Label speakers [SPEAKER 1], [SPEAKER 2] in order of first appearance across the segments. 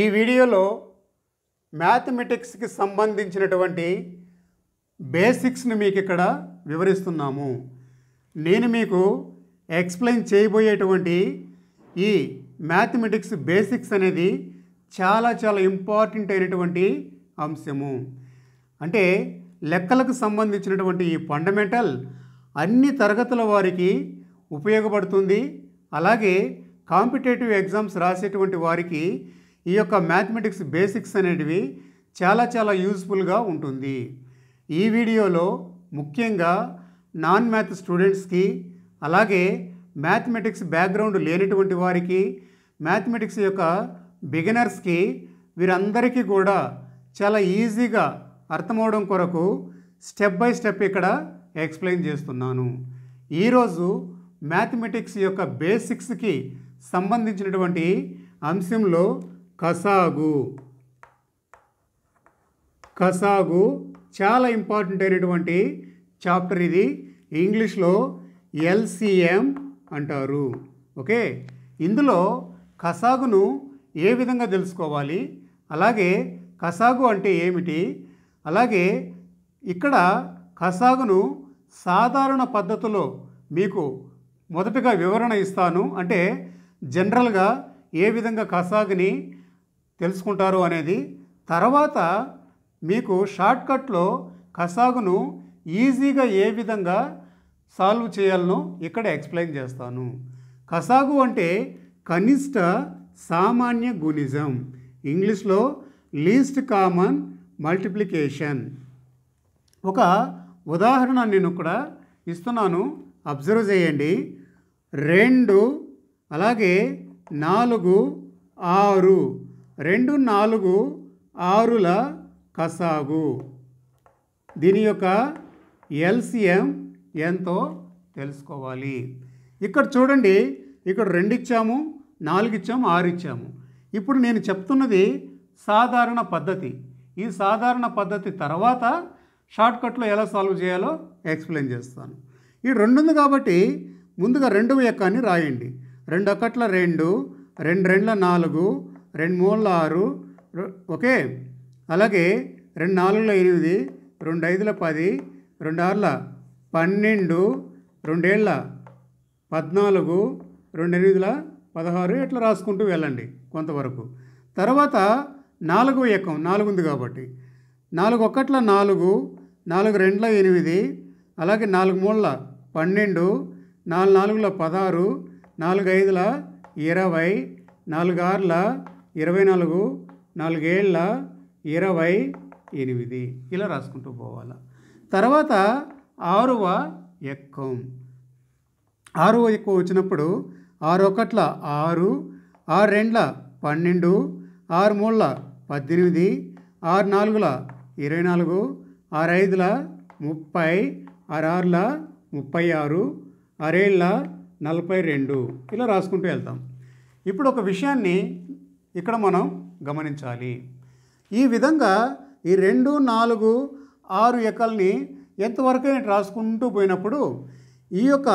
[SPEAKER 1] ఈ వీడియోలో మ్యాథమెటిక్స్కి సంబంధించినటువంటి బేసిక్స్ని మీకు ఇక్కడ వివరిస్తున్నాము నేను మీకు ఎక్స్ప్లెయిన్ చేయబోయేటువంటి ఈ మ్యాథమెటిక్స్ బేసిక్స్ అనేది చాలా చాలా ఇంపార్టెంట్ అయినటువంటి అంశము అంటే లెక్కలకు సంబంధించినటువంటి ఈ ఫండమెంటల్ అన్ని తరగతుల వారికి ఉపయోగపడుతుంది అలాగే కాంపిటేటివ్ ఎగ్జామ్స్ రాసేటువంటి వారికి ఈ యొక్క మ్యాథమెటిక్స్ బేసిక్స్ అనేటివి చాలా చాలా యూజ్ఫుల్గా ఉంటుంది ఈ వీడియోలో ముఖ్యంగా నాన్ మ్యాథ్ స్టూడెంట్స్కి అలాగే మ్యాథమెటిక్స్ బ్యాక్గ్రౌండ్ లేనటువంటి వారికి మ్యాథమెటిక్స్ యొక్క బిగినర్స్కి వీరందరికీ కూడా చాలా ఈజీగా అర్థమవడం కొరకు స్టెప్ బై స్టెప్ ఇక్కడ ఎక్స్ప్లెయిన్ చేస్తున్నాను ఈరోజు మ్యాథమెటిక్స్ యొక్క బేసిక్స్కి సంబంధించినటువంటి అంశంలో కసాగు కసాగు చాలా ఇంపార్టెంట్ అయినటువంటి చాప్టర్ ఇది ఇంగ్లీష్లో ఎల్సిఎం అంటారు ఓకే ఇందులో కసాగును ఏ విధంగా తెలుసుకోవాలి అలాగే కసాగు అంటే ఏమిటి అలాగే ఇక్కడ కసాగును సాధారణ పద్ధతిలో మీకు మొదటగా వివరణ ఇస్తాను అంటే జనరల్గా ఏ విధంగా కసాగుని తెలుసుకుంటారు అనేది తర్వాత మీకు షార్ట్కట్లో కసాగును ఈజీగా ఏ విధంగా సాల్వ్ చేయాలనో ఇక్కడ ఎక్స్ప్లెయిన్ చేస్తాను కసాగు అంటే కనిష్ట సామాన్య గుణిజం ఇంగ్లీష్లో లీస్ట్ కామన్ మల్టిప్లికేషన్ ఒక ఉదాహరణ నేను ఇక్కడ ఇస్తున్నాను అబ్జర్వ్ చేయండి రెండు అలాగే నాలుగు ఆరు రెండు నాలుగు ఆరుల కసాగు దీని యొక్క ఎల్సిఎం ఎంతో తెలుసుకోవాలి ఇక్కడ చూడండి ఇక్కడ రెండు ఇచ్చాము నాలుగు ఇచ్చాము ఆరు ఇచ్చాము ఇప్పుడు నేను చెప్తున్నది సాధారణ పద్ధతి ఈ సాధారణ పద్ధతి తర్వాత షార్ట్కట్లో ఎలా సాల్వ్ చేయాలో ఎక్స్ప్లెయిన్ చేస్తాను ఈ రెండు ఉంది కాబట్టి ముందుగా రెండు ఎక్కాన్ని రాయండి రెండు ఒకట్ల రెండు రెండు రెండ్ల నాలుగు రెండు మూడుల ఆరు ఓకే అలాగే రెండు నాలుగుల ఎనిమిది రెండు ఐదుల పది రెండు ఆరుల పన్నెండు రెండేళ్ళ పద్నాలుగు రెండు ఎనిమిదిల పదహారు ఇట్లా రాసుకుంటూ వెళ్ళండి కొంతవరకు తర్వాత నాలుగు ఎకం నాలుగు ఉంది కాబట్టి నాలుగు ఒకట్ల నాలుగు నాలుగు రెండుల ఎనిమిది అలాగే నాలుగు మూడుల పన్నెండు నాలుగు నాలుగుల పదహారు నాలుగు ఐదుల ఇరవై నాలుగు ఆరుల ఇరవై నాలుగు నాలుగేళ్ల ఇరవై ఎనిమిది ఇలా రాసుకుంటూ పోవాల తర్వాత ఆరువ ఎక్కం ఆరువ ఎక్కువ వచ్చినప్పుడు ఆరు ఒకట్ల ఆరు ఆరు రెండ్ల పన్నెండు ఆరు మూడుల పద్దెనిమిది ఆరు నాలుగుల ఇరవై నాలుగు ఆరు ఐదుల ముప్పై ఆరు ఆరుల ముప్పై ఆరు ఆరేళ్ళ నలభై రెండు ఇలా రాసుకుంటూ వెళ్తాం ఇప్పుడు ఒక విషయాన్ని ఇక్కడ మనం గమనించాలి ఈ విధంగా ఈ రెండు నాలుగు ఆరు ఎకల్ని ఎంతవరకు రాసుకుంటూ పోయినప్పుడు ఈ యొక్క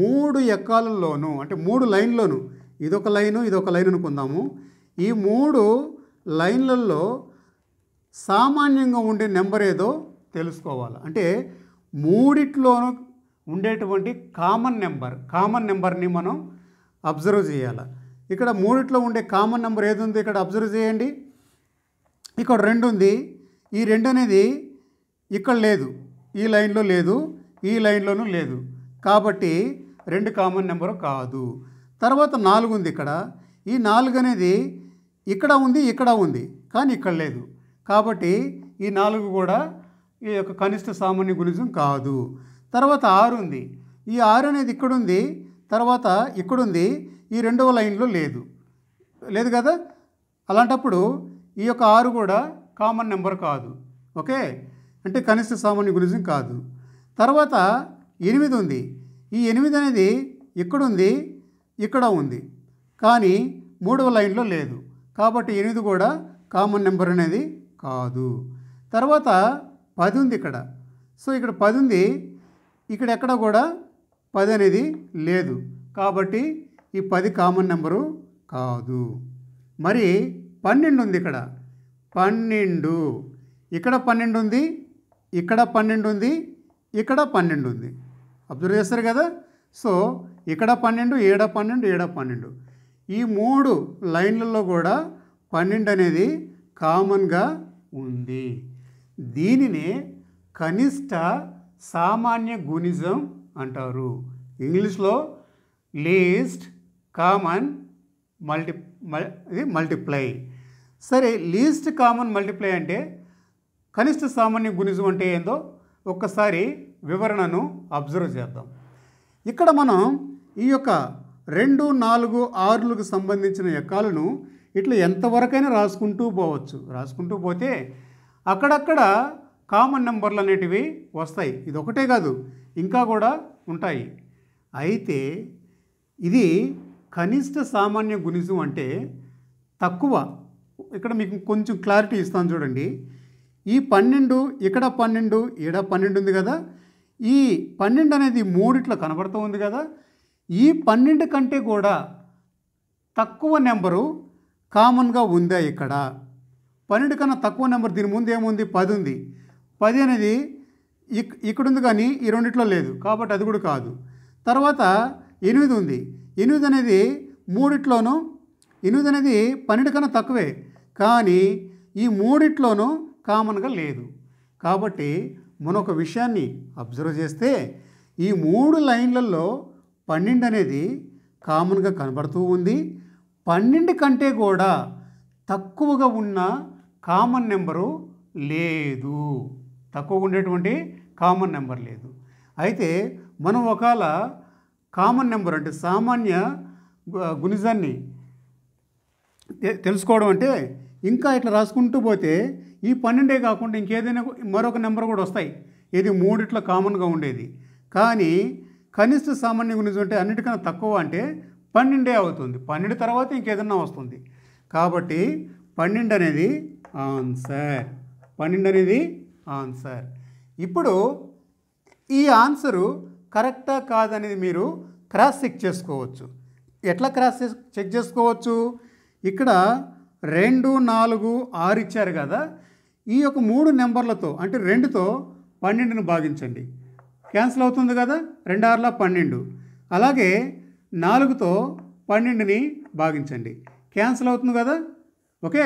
[SPEAKER 1] మూడు ఎకాలలోను అంటే మూడు లైన్లోను ఇదొక లైను ఇదొక లైన్ అనుకుందాము ఈ మూడు లైన్లలో సామాన్యంగా ఉండే నెంబర్ ఏదో తెలుసుకోవాలి అంటే మూడిట్లోనూ ఉండేటువంటి కామన్ నెంబర్ కామన్ నెంబర్ని మనం అబ్జర్వ్ చేయాలి ఇక్కడ మూడిట్లో ఉండే కామన్ నెంబర్ ఏది ఉంది ఇక్కడ అబ్జర్వ్ చేయండి ఇక్కడ రెండు ఉంది ఈ రెండు అనేది ఇక్కడ లేదు ఈ లైన్లో లేదు ఈ లైన్లోనూ లేదు కాబట్టి రెండు కామన్ నెంబరు కాదు తర్వాత నాలుగు ఉంది ఇక్కడ ఈ నాలుగు అనేది ఇక్కడ ఉంది ఇక్కడ ఉంది కానీ ఇక్కడ లేదు కాబట్టి ఈ నాలుగు కూడా ఈ యొక్క కనిష్ట సామాన్య గుణిజం కాదు తర్వాత ఆరు ఉంది ఈ ఆరు అనేది ఇక్కడుంది తర్వాత ఇక్కడుంది ఈ రెండవ లైన్లో లేదు లేదు కదా అలాంటప్పుడు ఈ యొక్క ఆరు కూడా కామన్ నెంబర్ కాదు ఓకే అంటే కనిష్ట సామాన్య గురించి కాదు తర్వాత ఎనిమిది ఉంది ఈ ఎనిమిది అనేది ఇక్కడుంది ఇక్కడ ఉంది కానీ మూడవ లైన్లో లేదు కాబట్టి ఎనిమిది కూడా కామన్ నెంబర్ అనేది కాదు తర్వాత పది ఉంది ఇక్కడ సో ఇక్కడ పది ఉంది ఇక్కడ ఎక్కడ కూడా పది అనేది లేదు కాబట్టి ఈ పది కామన్ నెంబరు కాదు మరి పన్నెండు ఉంది ఇక్కడ పన్నెండు ఇక్కడ పన్నెండు ఉంది ఇక్కడ పన్నెండు ఉంది ఇక్కడ పన్నెండు ఉంది అబ్జర్వ్ చేస్తారు కదా సో ఇక్కడ పన్నెండు ఏడ పన్నెండు ఏడ పన్నెండు ఈ మూడు లైన్లలో కూడా పన్నెండు అనేది కామన్గా ఉంది దీనినే కనిష్ట సామాన్య గుణిజం అంటారు ఇంగ్లీష్లో లీస్ట్ కామన్ మల్టి ఇది మల్టిప్లై సరే లీస్ట్ కామన్ మల్టిప్లై అంటే కనిష్ట సామాన్య గుణిజం అంటే ఏందో ఒక్కసారి వివరణను అబ్జర్వ్ చేద్దాం ఇక్కడ మనం ఈ యొక్క రెండు నాలుగు ఆరులకు సంబంధించిన ఎకాలను ఇట్లా ఎంతవరకైనా రాసుకుంటూ పోవచ్చు రాసుకుంటూ పోతే అక్కడక్కడ కామన్ నెంబర్లు అనేటివి వస్తాయి ఇది ఒకటే కాదు ఇంకా కూడా ఉంటాయి అయితే ఇది కనిష్ట సామాన్య గుణిజం అంటే తక్కువ ఇక్కడ మీకు కొంచెం క్లారిటీ ఇస్తాను చూడండి ఈ పన్నెండు ఇక్కడ పన్నెండు ఇక్కడ పన్నెండు ఉంది కదా ఈ పన్నెండు అనేది మూడిట్లో కనబడుతూ ఉంది కదా ఈ పన్నెండు కంటే కూడా తక్కువ నెంబరు కామన్గా ఉందా ఇక్కడ పన్నెండు కన్నా తక్కువ నెంబర్ దీని ముందు ఏముంది పది ఉంది పది అనేది ఇక్ ఇక్కడ ఉంది కానీ ఈ రెండిట్లో లేదు కాబట్టి అది కూడా కాదు తర్వాత ఎనిమిది ఉంది ఎనిమిది అనేది మూడిట్లోనూ ఎనిమిది అనేది పన్నెండు కన్నా తక్కువే కానీ ఈ మూడిట్లోనూ కామన్గా లేదు కాబట్టి మనం ఒక విషయాన్ని అబ్జర్వ్ చేస్తే ఈ మూడు లైన్లలో పన్నెండు అనేది కామన్గా కనబడుతూ ఉంది పన్నెండు కంటే కూడా తక్కువగా ఉన్న కామన్ నెంబరు లేదు తక్కువగా ఉండేటువంటి కామన్ నెంబర్ లేదు అయితే మనం ఒకవేళ కామన్ నెంబర్ అంటే సామాన్య గుణిజాన్ని తెలుసుకోవడం అంటే ఇంకా ఇట్లా రాసుకుంటూ పోతే ఈ పన్నెండే కాకుండా ఇంకేదైనా మరొక నెంబర్ కూడా వస్తాయి ఇది మూడిట్లో కామన్గా ఉండేది కానీ కనిష్ట సామాన్య గుణిజం అంటే అన్నిటికన్నా తక్కువ అంటే పన్నెండే అవుతుంది పన్నెండు తర్వాత ఇంకేదన్నా వస్తుంది కాబట్టి పన్నెండు అనేది ఆన్సర్ పన్నెండు అనేది ఆన్సర్ ఇప్పుడు ఈ ఆన్సరు కరెక్టా కాదనేది మీరు క్రాస్ చెక్ చేసుకోవచ్చు ఎట్లా క్రాస్ చెక్ చేసుకోవచ్చు ఇక్కడ రెండు నాలుగు ఆరు ఇచ్చారు కదా ఈ యొక్క మూడు నెంబర్లతో అంటే రెండుతో పన్నెండును భాగించండి క్యాన్సిల్ అవుతుంది కదా రెండు ఆరులా పన్నెండు అలాగే నాలుగుతో పన్నెండుని భాగించండి క్యాన్సిల్ అవుతుంది కదా ఓకే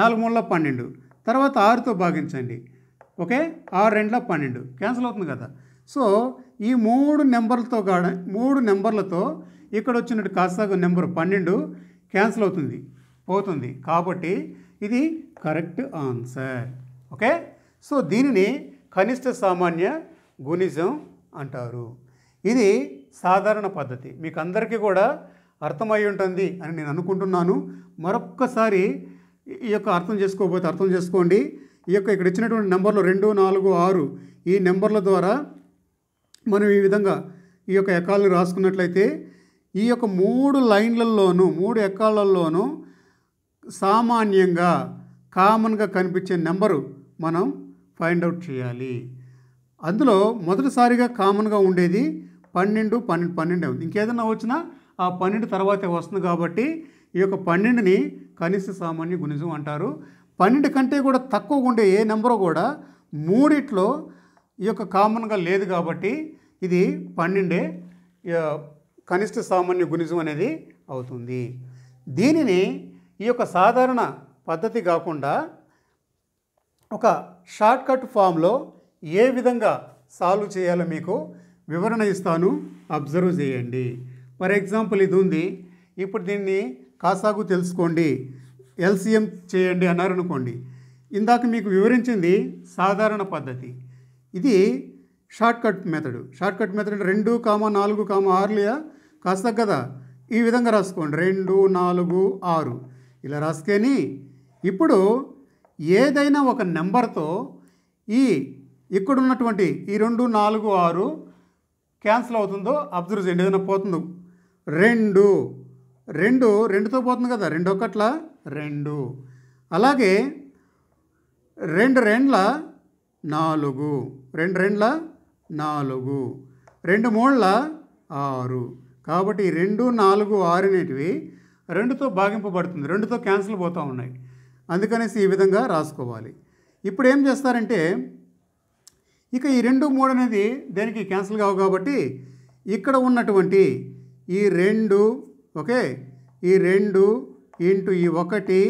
[SPEAKER 1] నాలుగు మూడులో పన్నెండు తర్వాత ఆరుతో భాగించండి ఓకే ఆరు రెండులో పన్నెండు క్యాన్సిల్ అవుతుంది కదా సో ఈ మూడు నెంబర్లతో కాడ మూడు నెంబర్లతో ఇక్కడ వచ్చినట్టు కాసాగు నెంబర్ పన్నెండు క్యాన్సిల్ అవుతుంది పోతుంది కాబట్టి ఇది కరెక్ట్ ఆన్సర్ ఓకే సో దీనిని కనిష్ట సామాన్య గుణిజం అంటారు ఇది సాధారణ పద్ధతి మీకు అందరికీ కూడా అర్థమై ఉంటుంది అని నేను అనుకుంటున్నాను మరొక్కసారి ఈ యొక్క అర్థం చేసుకోకపోతే అర్థం చేసుకోండి ఈ యొక్క ఇక్కడ ఇచ్చినటువంటి నెంబర్లు రెండు నాలుగు ఆరు ఈ నెంబర్ల ద్వారా మనం ఈ విధంగా ఈ యొక్క ఎకాలను రాసుకున్నట్లయితే ఈ యొక్క మూడు లైన్లలోనూ మూడు ఎకాలలోనూ సామాన్యంగా కామన్గా కనిపించే నెంబరు మనం ఫైండ్ అవుట్ చేయాలి అందులో మొదటిసారిగా కామన్గా ఉండేది పన్నెండు పన్నెండు పన్నెండు ఉంది ఇంకేదన్నా వచ్చినా ఆ పన్నెండు తర్వాతే వస్తుంది కాబట్టి ఈ యొక్క పన్నెండుని కనీస సామాన్య గుణిజం అంటారు పన్నెండు కంటే కూడా తక్కువగా ఉండే ఏ నెంబరు కూడా మూడిట్లో ఈ యొక్క కామన్గా లేదు కాబట్టి ఇది పన్నెండే కనిష్ట సామాన్య గుణిజం అనేది అవుతుంది దీనిని ఈ యొక్క సాధారణ పద్ధతి కాకుండా ఒక షార్ట్కట్ ఫామ్లో ఏ విధంగా సాల్వ్ చేయాలో మీకు వివరణ ఇస్తాను అబ్జర్వ్ చేయండి ఫర్ ఎగ్జాంపుల్ ఇది ఉంది ఇప్పుడు దీన్ని కాసాగు తెలుసుకోండి ఎల్సిఎం చేయండి అన్నారు అనుకోండి ఇందాక మీకు వివరించింది సాధారణ పద్ధతి ఇది షార్ట్కట్ మెథడ్ షార్ట్కట్ మెథడ్ అంటే రెండు కామ నాలుగు కామ ఆరులుయా కాస్త కదా ఈ విధంగా రాసుకోండి రెండు నాలుగు ఆరు ఇలా రాసుకొని ఇప్పుడు ఏదైనా ఒక నెంబర్తో ఈ ఇక్కడ ఉన్నటువంటి ఈ రెండు నాలుగు ఆరు క్యాన్సిల్ అవుతుందో అబ్జర్వ్ చేయండి ఏదైనా పోతుందో రెండు రెండు రెండుతో పోతుంది కదా రెండు ఒకట్ల రెండు అలాగే రెండు రెండ్ల నాలుగు రెండు రెండ్ల నాలుగు రెండు మూళ్ళ ఆరు కాబట్టి రెండు నాలుగు ఆరు అనేటివి రెండుతో భాగింపబడుతుంది రెండుతో క్యాన్సిల్ పోతూ ఉన్నాయి అందుకనేసి ఈ విధంగా రాసుకోవాలి ఇప్పుడు ఏం చేస్తారంటే ఇక ఈ రెండు మూడు అనేది దేనికి క్యాన్సిల్ కావు కాబట్టి ఇక్కడ ఉన్నటువంటి ఈ రెండు ఓకే ఈ రెండు ఇంటూ ఈ ఒకటి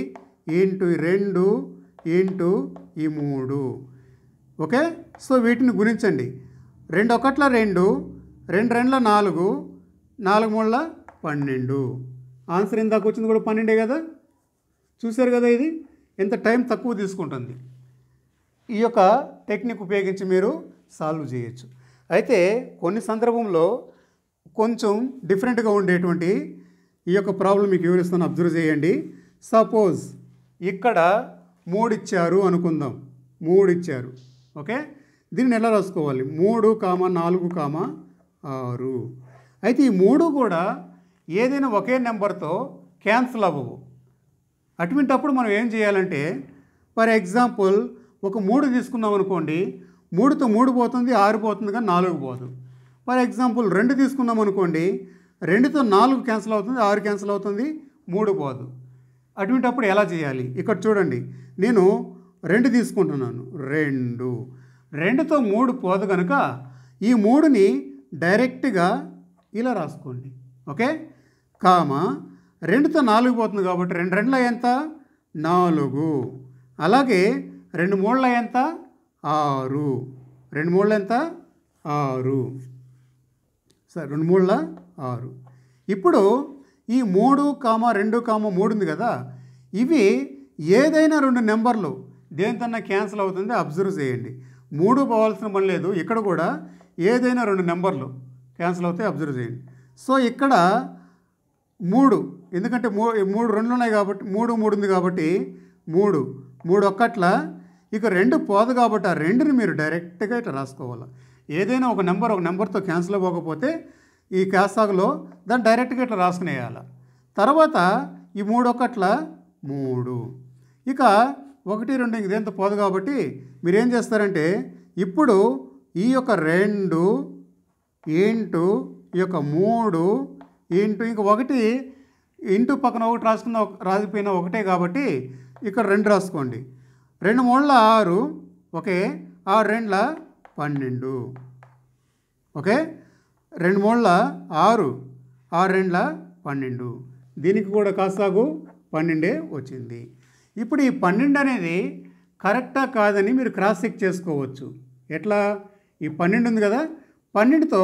[SPEAKER 1] ఇంటూ రెండు ఇంటూ ఈ మూడు ఓకే సో వీటిని గుణించండి రెండు ఒకట్ల రెండు రెండు రెండుల నాలుగు నాలుగు మూడుల పన్నెండు ఆన్సర్ ఇందాక వచ్చింది కూడా పన్నెండే కదా చూశారు కదా ఇది ఎంత టైం తక్కువ తీసుకుంటుంది ఈ యొక్క టెక్నిక్ ఉపయోగించి మీరు సాల్వ్ చేయొచ్చు అయితే కొన్ని సందర్భంలో కొంచెం డిఫరెంట్గా ఉండేటువంటి ఈ యొక్క ప్రాబ్లం మీకు వివరిస్తాను అబ్జర్వ్ చేయండి సపోజ్ ఇక్కడ మూడు ఇచ్చారు అనుకుందాం మూడు ఇచ్చారు ఓకే దీన్ని ఎలా రాసుకోవాలి మూడు కామ నాలుగు కామ ఆరు అయితే ఈ మూడు కూడా ఏదైనా ఒకే నెంబర్తో క్యాన్సిల్ అవ్వవు అటువంటప్పుడు మనం ఏం చేయాలంటే ఫర్ ఎగ్జాంపుల్ ఒక మూడు తీసుకున్నాం అనుకోండి మూడుతో మూడు పోతుంది ఆరు పోతుంది కానీ నాలుగు పోతుంది ఫర్ ఎగ్జాంపుల్ రెండు తీసుకున్నాం అనుకోండి రెండుతో నాలుగు క్యాన్సిల్ అవుతుంది ఆరు క్యాన్సిల్ అవుతుంది మూడు పోదు అటువంటప్పుడు ఎలా చేయాలి ఇక్కడ చూడండి నేను రెండు తీసుకుంటున్నాను రెండు రెండుతో మూడు పోదు కనుక ఈ మూడుని డైరెక్ట్గా ఇలా రాసుకోండి ఓకే కామ రెండుతో నాలుగు పోతుంది కాబట్టి రెండు రెండుల ఎంత నాలుగు అలాగే రెండు మూడుల ఎంత ఆరు రెండు మూడుల ఎంత ఆరు సరే రెండు మూడుల ఆరు ఇప్పుడు ఈ మూడు కామ రెండు కామ మూడు ఉంది కదా ఇవి ఏదైనా రెండు నెంబర్లు దేనికన్నా క్యాన్సిల్ అవుతుంది అబ్జర్వ్ చేయండి మూడు పోవాల్సిన పని లేదు ఇక్కడ కూడా ఏదైనా రెండు నెంబర్లు క్యాన్సిల్ అవుతాయి అబ్జర్వ్ చేయండి సో ఇక్కడ మూడు ఎందుకంటే మూ మూడు రెండు ఉన్నాయి కాబట్టి మూడు మూడు ఉంది కాబట్టి మూడు మూడు ఒక్కట్ల ఇక రెండు పోదు కాబట్టి ఆ రెండుని మీరు డైరెక్ట్గా ఇట్లా రాసుకోవాలి ఏదైనా ఒక నెంబర్ ఒక నెంబర్తో క్యాన్సిల్ అవ్వకపోతే ఈ క్యాసాగులో దాన్ని డైరెక్ట్గా ఇట్లా రాసుకునేయాలి తర్వాత ఈ మూడు మూడు ఇక ఒకటి రెండు ఇంక దేంతో పోదు కాబట్టి మీరేం చేస్తారంటే ఇప్పుడు ఈ యొక్క రెండు ఇంటూ ఈ యొక్క మూడు ఇంటూ ఇంక ఒకటి ఇంటూ పక్కన ఒకటి రాసుకున్న రాసిపోయిన ఒకటే కాబట్టి ఇక్కడ రెండు రాసుకోండి రెండు మూడుల ఆరు ఓకే ఆరు రెండుల పన్నెండు ఓకే రెండు మూడుల ఆరు ఆరు రెండుల పన్నెండు దీనికి కూడా కాస్తాగు పన్నెండే వచ్చింది ఇప్పుడు ఈ పన్నెండు అనేది కరెక్టా కాదని మీరు క్రాస్ చెక్ చేసుకోవచ్చు ఎట్లా ఈ పన్నెండు ఉంది కదా పన్నెండుతో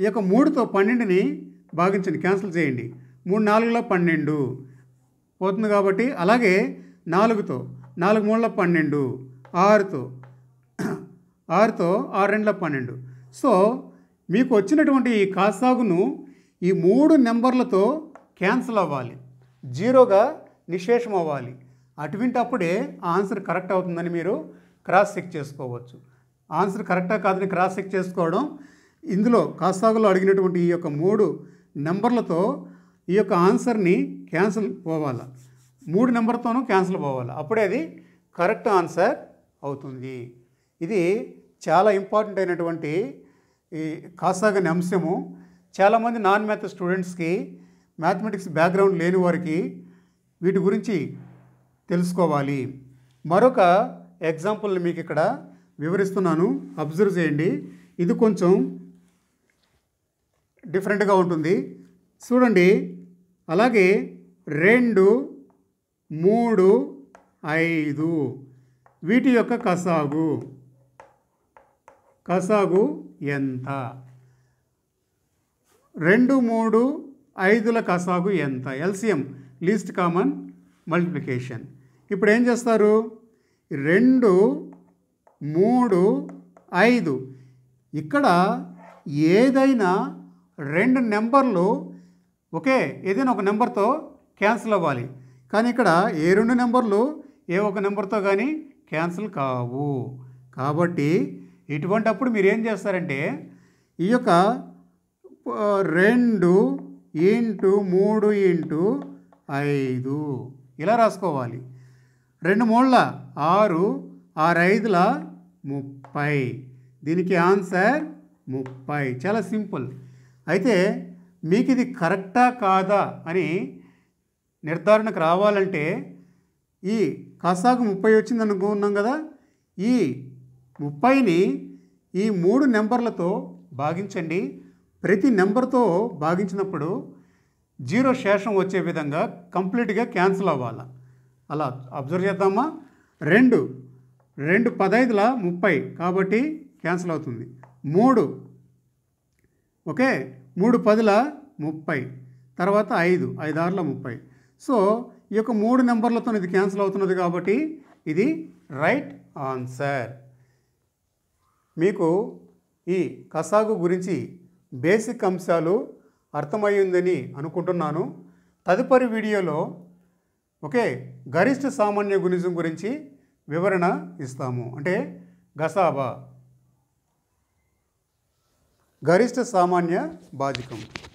[SPEAKER 1] ఈ యొక్క మూడుతో పన్నెండుని భాగించండి క్యాన్సిల్ చేయండి మూడు నాలుగులో పన్నెండు పోతుంది కాబట్టి అలాగే నాలుగుతో నాలుగు మూడుల పన్నెండు ఆరుతో ఆరుతో ఆరు రెండుల పన్నెండు సో మీకు వచ్చినటువంటి ఈ కాసాగును ఈ మూడు నెంబర్లతో క్యాన్సిల్ అవ్వాలి జీరోగా నిశేషం అవ్వాలి అటువంటప్పుడే ఆన్సర్ కరెక్ట్ అవుతుందని మీరు క్రాస్ చెక్ చేసుకోవచ్చు ఆన్సర్ కరెక్టా కాదని క్రాస్ చెక్ చేసుకోవడం ఇందులో కాసాగులో అడిగినటువంటి ఈ యొక్క మూడు నెంబర్లతో ఈ యొక్క ఆన్సర్ని క్యాన్సిల్ పోవాలి మూడు నెంబర్తోనూ క్యాన్సిల్ పోవాలి అప్పుడే అది కరెక్ట్ ఆన్సర్ అవుతుంది ఇది చాలా ఇంపార్టెంట్ అయినటువంటి ఈ కాసాగని అంశము చాలామంది నాన్ మ్యాథ్ స్టూడెంట్స్కి మ్యాథమెటిక్స్ బ్యాక్గ్రౌండ్ లేని వారికి వీటి గురించి తెలుసుకోవాలి మరొక ఎగ్జాంపుల్ని మీకు ఇక్కడ వివరిస్తున్నాను అబ్జర్వ్ చేయండి ఇది కొంచెం డిఫరెంట్గా ఉంటుంది చూడండి అలాగే రెండు మూడు ఐదు వీటి యొక్క కసాగు కసాగు ఎంత రెండు మూడు ఐదుల కసాగు ఎంత ఎల్సిఎం లీస్ట్ కామన్ మల్టిప్లికేషన్ ఇప్పుడు ఏం చేస్తారు రెండు మూడు ఐదు ఇక్కడ ఏదైనా రెండు నెంబర్లు ఒకే ఏదైనా ఒక నెంబర్తో క్యాన్సిల్ అవ్వాలి కానీ ఇక్కడ ఏ రెండు నెంబర్లు ఏ ఒక నెంబర్తో కానీ క్యాన్సిల్ కావు కాబట్టి ఇటువంటి అప్పుడు మీరు ఏం చేస్తారంటే ఈ యొక్క రెండు ఇంటూ మూడు ఇంటూ ఐదు ఇలా రాసుకోవాలి రెండు మూడుల ఆరు ఆరు ఐదుల ముప్పై దీనికి ఆన్సర్ ముప్పై చాలా సింపుల్ అయితే మీకు ఇది కరెక్టా కాదా అని నిర్ధారణకు రావాలంటే ఈ కాసాకు ముప్పై వచ్చింది అనుకున్నాం కదా ఈ ముప్పైని ఈ మూడు నెంబర్లతో భాగించండి ప్రతి నెంబర్తో భాగించినప్పుడు జీరో శేషం వచ్చే విధంగా కంప్లీట్గా క్యాన్సిల్ అవ్వాలి అలా అబ్జర్వ్ చేద్దామా రెండు రెండు పదైదుల ముప్పై కాబట్టి క్యాన్సిల్ అవుతుంది మూడు ఓకే మూడు పదుల ముప్పై తర్వాత ఐదు ఐదారుల ముప్పై సో ఈ యొక్క మూడు నెంబర్లతో ఇది క్యాన్సిల్ అవుతున్నది కాబట్టి ఇది రైట్ ఆన్సర్ మీకు ఈ కసాగు గురించి బేసిక్ అంశాలు అర్థమయ్యిందని అనుకుంటున్నాను తదుపరి వీడియోలో ఓకే గరిష్ట సామాన్య గుణిజం గురించి వివరణ ఇస్తాము అంటే గసాబా గరిష్ట సామాన్య బాధికం